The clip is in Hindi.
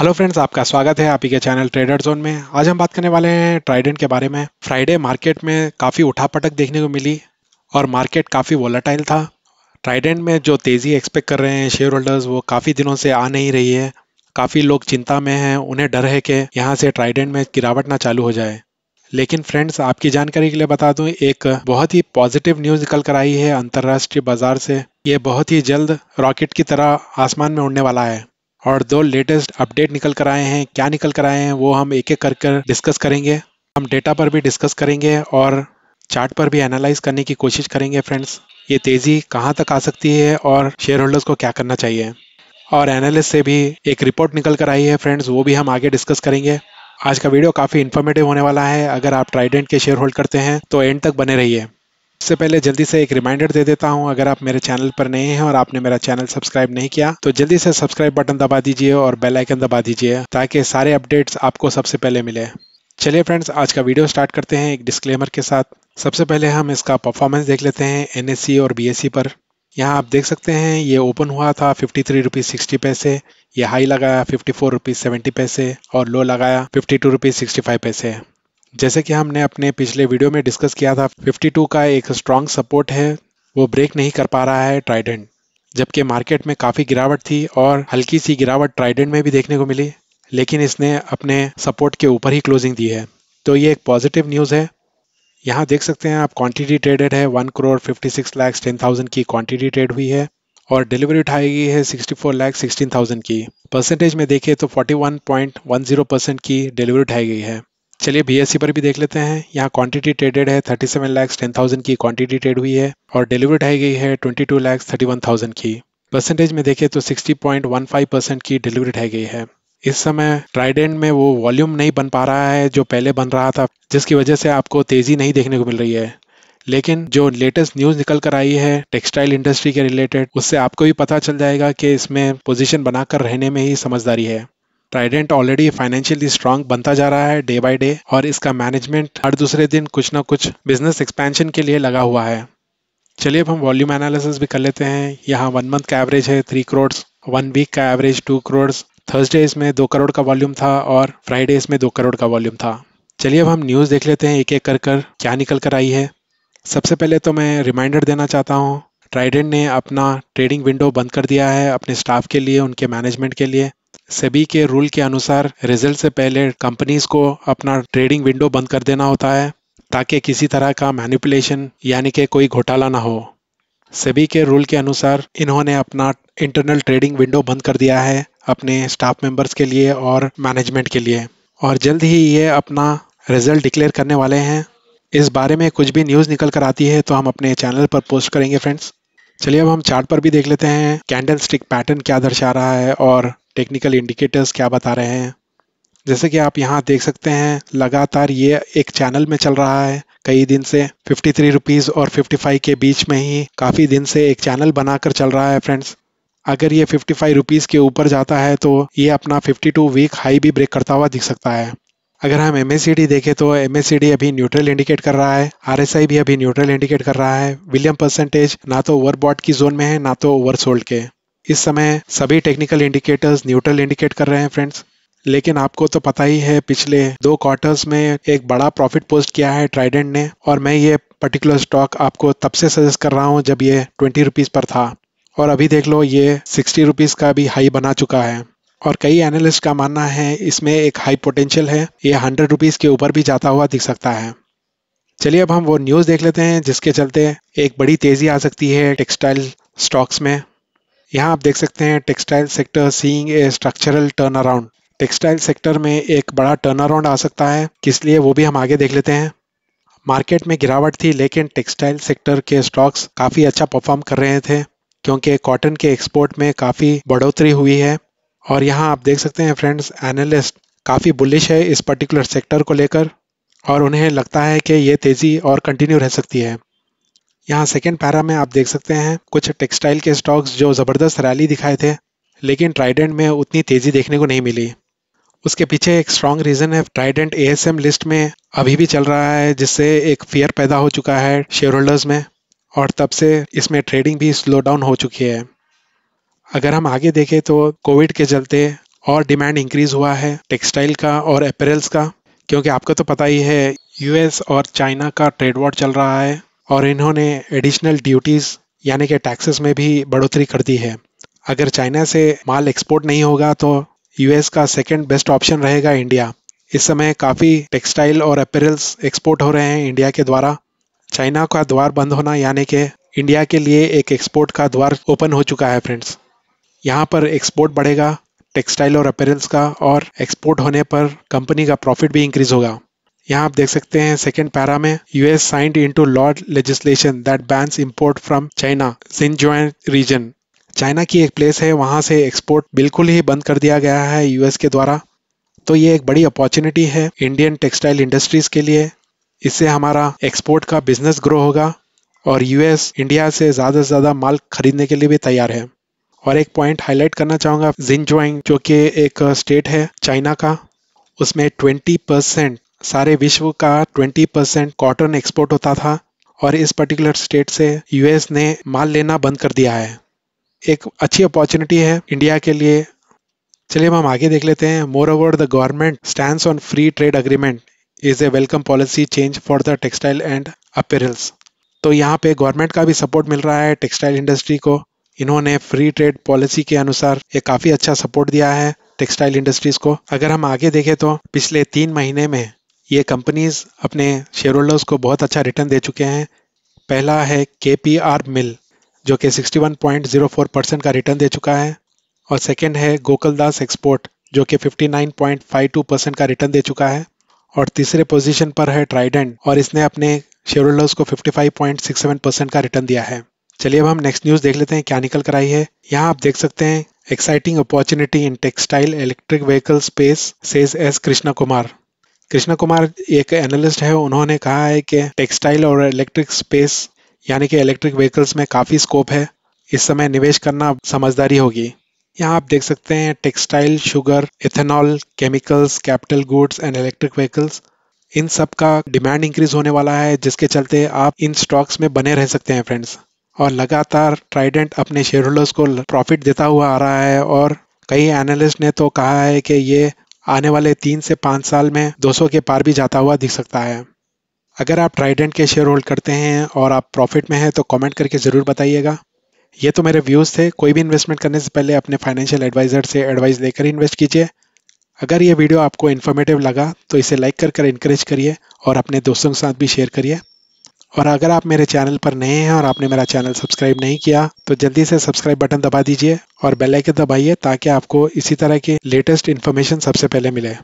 हेलो फ्रेंड्स आपका स्वागत है आप ही के चैनल ट्रेडर जोन में आज हम बात करने वाले हैं ट्राइडेंट के बारे में फ्राइडे मार्केट में काफ़ी उठापटक देखने को मिली और मार्केट काफ़ी वोलाटाइल था ट्राइडेंट में जो तेज़ी एक्सपेक्ट कर रहे हैं शेयर होल्डर्स वो काफ़ी दिनों से आ नहीं रही है काफ़ी लोग चिंता में हैं उन्हें डर है कि यहाँ से ट्राइडेंट में गिरावट ना चालू हो जाए लेकिन फ्रेंड्स आपकी जानकारी के लिए बता दूं एक बहुत ही पॉजिटिव न्यूज़ निकल कर आई है अंतर्राष्ट्रीय बाजार से ये बहुत ही जल्द रॉकेट की तरह आसमान में उड़ने वाला है और दो लेटेस्ट अपडेट निकल कर आए हैं क्या निकल कर आए हैं वो हम एक एक कर कर डिस्कस करेंगे हम डेटा पर भी डिस्कस करेंगे और चार्ट पर भी एनालाइज करने की कोशिश करेंगे फ्रेंड्स ये तेज़ी कहाँ तक आ सकती है और शेयर होल्डर्स को क्या करना चाहिए और एनालिस्ट से भी एक रिपोर्ट निकल कर आई है फ्रेंड्स वो भी हम आगे डिस्कस करेंगे आज का वीडियो काफ़ी इन्फॉर्मेटिव होने वाला है अगर आप ट्राइडेंट के शेयर होल्ड करते हैं तो एंड तक बने रहिए इससे पहले जल्दी से एक रिमाइंडर दे देता हूं अगर आप मेरे चैनल पर नए हैं और आपने मेरा चैनल सब्सक्राइब नहीं किया तो जल्दी से सब्सक्राइब बटन दबा दीजिए और बेल आइकन दबा दीजिए ताकि सारे अपडेट्स आपको सबसे पहले मिले चलिए फ्रेंड्स आज का वीडियो स्टार्ट करते हैं एक डिस्क्लेमर के साथ सबसे पहले हम इसका परफॉर्मेंस देख लेते हैं एन और बी पर यहाँ आप देख सकते हैं ये ओपन हुआ था फिफ्टी थ्री रुपीज़ सिक्सटी पैसे ये हाई लगाया फिफ्टी फोर रुपीज़ सेवेंटी पैसे और लो लगाया fifty two rupees sixty five पैसे जैसे कि हमने अपने पिछले वीडियो में डिस्कस किया था 52 का एक स्ट्रांग सपोर्ट है वो ब्रेक नहीं कर पा रहा है ट्राइडेंट जबकि मार्केट में काफ़ी गिरावट थी और हल्की सी गिरावट ट्राइडेंट में भी देखने को मिली लेकिन इसने अपने सपोर्ट के ऊपर ही क्लोजिंग दी है तो ये एक पॉजिटिव न्यूज़ है यहाँ देख सकते हैं आप क्वांटिटी ट्रेडेड है one crore fifty six lakhs ten thousand की क्वांटिटी ट्रेड हुई है और डिलीवरी उठाई गई है sixty four lakh sixteen thousand की परसेंटेज में देखें तो forty one point one zero percent की डिलीवरी उठाई गई है चलिए बी पर भी देख लेते हैं यहाँ क्वांटिटी ट्रेडेड है 37 सेवन लैक्स टेन थाउजेंड की क्वांटिटी ट्रेड हुई है और डिलीवर्ड आई गई है 22 two lakhs thirty one thousand की परसेंटेज में देखें तो 60.15 परसेंट की डिलीवरी आई गई है इस समय ट्राइडेंट में वो वॉल्यूम नहीं बन पा रहा है जो पहले बन रहा था जिसकी वजह से आपको तेज़ी नहीं देखने को मिल रही है लेकिन जो लेटेस्ट न्यूज़ निकल कर आई है टेक्सटाइल इंडस्ट्री के रिलेटेड उससे आपको भी पता चल जाएगा कि इसमें पोजीशन बनाकर रहने में ही समझदारी है ट्राइडेंट ऑलरेडी फाइनेंशियली स्ट्रांग बनता जा रहा है डे बाय डे और इसका मैनेजमेंट हर दूसरे दिन कुछ ना कुछ बिजनेस एक्सपेंशन के लिए लगा हुआ है चलिए अब हम वॉल्यूम एनालिसिस भी कर लेते हैं यहाँ वन मंथ का एवरेज है थ्री करोड़ वन वीक का एवरेज टू करोड़ थर्सडे इसमें दो करोड़ का वॉल्यूम था और फ्राइडे इसमें दो करोड़ का वॉल्यूम था चलिए अब हम न्यूज़ देख लेते हैं एक एक कर कर क्या निकल कर आई है सबसे पहले तो मैं रिमाइंडर देना चाहता हूँ ट्राइडेंट ने अपना ट्रेडिंग विंडो बंद कर दिया है अपने स्टाफ के लिए उनके मैनेजमेंट के लिए सभी के रूल के अनुसार रिजल्ट से पहले कंपनीज को अपना ट्रेडिंग विंडो बंद कर देना होता है ताकि किसी तरह का मैनिपुलेशन यानी कि कोई घोटाला ना हो सभी के रूल के अनुसार इन्होंने अपना इंटरनल ट्रेडिंग विंडो बंद कर दिया है अपने स्टाफ मेंबर्स के लिए और मैनेजमेंट के लिए और जल्द ही ये अपना रिजल्ट डिक्लेयर करने वाले हैं इस बारे में कुछ भी न्यूज़ निकल कर आती है तो हम अपने चैनल पर पोस्ट करेंगे फ्रेंड्स चलिए अब हम चार्ट पर भी देख लेते हैं कैंडल स्टिक पैटर्न क्या दर्शा रहा है और टेक्निकल इंडिकेटर्स क्या बता रहे हैं जैसे कि आप यहाँ देख सकते हैं लगातार ये एक चैनल में चल रहा है कई दिन से फिफ्टी थ्री रुपीज़ और फिफ्टी फाइव के बीच में ही काफ़ी दिन से एक चैनल बनाकर चल रहा है फ्रेंड्स अगर ये फिफ्टी फाइव रुपीज़ के ऊपर जाता है तो ये अपना फिफ्टी टू वीक हाई भी ब्रेक करता हुआ दिख सकता है अगर हम एम देखें तो एम अभी न्यूट्रल इंडिकेट कर रहा है आर भी अभी न्यूट्रल इंडिकेट कर रहा है विलियम परसेंटेज ना तो ओवरबॉट की जोन में है ना तो ओवरसोल्ड के इस समय सभी टेक्निकल इंडिकेटर्स न्यूट्रल इंडिकेट कर रहे हैं फ्रेंड्स लेकिन आपको तो पता ही है पिछले दो क्वार्टर्स में एक बड़ा प्रॉफिट पोस्ट किया है ट्राइडेंट ने और मैं ये पर्टिकुलर स्टॉक आपको तब से सजेस्ट कर रहा हूँ जब ये ट्वेंटी रुपीज़ पर था और अभी देख लो ये सिक्सटी रुपीज़ का भी हाई बना चुका है और कई एनालिस्ट का मानना है इसमें एक हाई पोटेंशियल है ये हंड्रेड रुपीज़ के ऊपर भी जाता हुआ दिख सकता है चलिए अब हम वो न्यूज़ देख लेते हैं जिसके चलते एक बड़ी तेज़ी आ सकती है टेक्सटाइल स्टॉक्स में यहाँ आप देख सकते हैं textile sector seeing a structural turn around textile sector में एक बड़ा टर्न अराउंड आ सकता है किस लिए वो भी हम आगे देख लेते हैं मार्केट में गिरावट थी लेकिन टेक्सटाइल सेक्टर के स्टॉक्स काफ़ी अच्छा परफॉर्म कर रहे थे क्योंकि कॉटन के एक्सपोर्ट में काफ़ी बढ़ोतरी हुई है और यहाँ आप देख सकते हैं फ्रेंड्स एनालिस्ट काफ़ी बुलिश है इस पर्टिकुलर सेक्टर को लेकर और उन्हें लगता है कि ये तेज़ी और कंटिन्यू रह सकती है यहाँ सेकेंड पैरा में आप देख सकते हैं कुछ टेक्सटाइल के स्टॉक्स जो ज़बरदस्त रैली दिखाए थे लेकिन ट्राइडेंट में उतनी तेज़ी देखने को नहीं मिली उसके पीछे एक स्ट्रॉन्ग रीज़न है ट्राइडेंट एएसएम लिस्ट में अभी भी चल रहा है जिससे एक फियर पैदा हो चुका है शेयर होल्डर्स में और तब से इसमें ट्रेडिंग भी स्लो डाउन हो चुकी है अगर हम आगे देखें तो कोविड के चलते और डिमांड इंक्रीज हुआ है टेक्सटाइल का और अपेरल्स का क्योंकि आपको तो पता ही है यूएस और चाइना का ट्रेड वॉर चल रहा है और इन्होंने एडिशनल ड्यूटीज़ यानी कि टैक्सेस में भी बढ़ोतरी कर दी है अगर चाइना से माल एक्सपोर्ट नहीं होगा तो यूएस का सेकेंड बेस्ट ऑप्शन रहेगा इंडिया इस समय काफ़ी टेक्सटाइल और अपेरल्स एक्सपोर्ट हो रहे हैं इंडिया के द्वारा चाइना का द्वार बंद होना यानी कि इंडिया के लिए एक एक्सपोर्ट का द्वार ओपन हो चुका है फ्रेंड्स यहाँ पर एक्सपोर्ट बढ़ेगा टेक्सटाइल और अपेरल्स का और एक्सपोर्ट होने पर कंपनी का प्रॉफिट भी इंक्रीज होगा यहाँ आप देख सकते हैं सेकेंड पैरा में US signed to lord legislation that bans import from China Xinjiang region China की एक प्लेस है वहाँ से एक्सपोर्ट बिल्कुल ही बंद कर दिया गया है यूएस के द्वारा तो ये एक बड़ी अपॉर्चुनिटी है इंडियन टेक्सटाइल इंडस्ट्रीज के लिए इससे हमारा एक्सपोर्ट का बिजनेस ग्रो होगा और यूएस इंडिया से ज़्यादा से ज़्यादा माल खरीदने के लिए भी तैयार है और एक पॉइंट हाईलाइट करना चाहूँगा जिनजुआइंग जो कि एक स्टेट uh, है चाइना का उसमें ट्वेंटी परसेंट सारे विश्व का ट्वेंटी परसेंट कॉटन एक्सपोर्ट होता था और इस पर्टिकुलर स्टेट से यूएस ने माल लेना बंद कर दिया है एक अच्छी अपॉर्चुनिटी है इंडिया के लिए चलिए हम आगे देख लेते हैं moreover the government stand on free trade agreement is a welcome policy change for the textile and apparels तो यहाँ पे गवर्नमेंट का भी सपोर्ट मिल रहा है टेक्सटाइल इंडस्ट्री को इन्होंने फ्री ट्रेड पॉलिसी के अनुसार ये काफ़ी अच्छा सपोर्ट दिया है टेक्सटाइल इंडस्ट्रीज को अगर हम आगे देखें तो पिछले तीन महीने में ये कंपनीज अपने शेयर होल्डर्स को बहुत अच्छा रिटर्न दे चुके हैं पहला है के पी आर मिल जो कि 61.04 परसेंट का रिटर्न दे चुका है और सेकेंड है गोकुलदास एक्सपोर्ट जो कि 59.52 परसेंट का रिटर्न दे चुका है और तीसरे पोजीशन पर है ट्राइडेंट और इसने अपने शेयर होल्डर्स को 55.67 परसेंट का रिटर्न दिया है चलिए अब हम नेक्स्ट न्यूज देख लेते हैं क्या निकल कर आई है यहाँ आप देख सकते हैं exciting opportunity in textile electric vehicle space says S Krishna Kumar Krishna Kumar एक एनालिस्ट है उन्होंने कहा है कि टेक्सटाइल और इलेक्ट्रिक स्पेस यानी कि इलेक्ट्रिक व्हीकल्स में काफ़ी स्कोप है इस समय निवेश करना समझदारी होगी यहाँ आप देख सकते हैं textile sugar ethanol chemicals capital goods and electric vehicles इन सब का डिमांड इंक्रीज होने वाला है जिसके चलते आप इन स्टॉक्स में बने रह सकते हैं फ्रेंड्स और लगातार ट्राइडेंट अपने शेयर होल्डर्स को प्रॉफिट देता हुआ आ रहा है और कई एनालिस्ट ने तो कहा है कि ये आने वाले तीन से पाँच साल में 200 के पार भी जाता हुआ दिख सकता है अगर आप ट्राइडेंट के शेयर होल्ड करते हैं और आप प्रॉफिट में हैं तो कमेंट करके ज़रूर बताइएगा ये तो मेरे व्यूज़ थे कोई भी इन्वेस्टमेंट करने से पहले अपने फाइनेंशियल एडवाइज़र से एडवाइस लेकर इन्वेस्ट कीजिए अगर ये वीडियो आपको इन्फॉर्मेटिव लगा तो इसे लाइक कर कर इनक्रेज करिए और अपने दोस्तों के साथ भी शेयर करिए और अगर आप मेरे चैनल पर नए हैं और आपने मेरा चैनल सब्सक्राइब नहीं किया तो जल्दी से सब्सक्राइब बटन दबा दीजिए और बेल आइकन दबाइए ताकि आपको इसी तरह के लेटेस्ट इन्फॉर्मेशन सबसे पहले मिले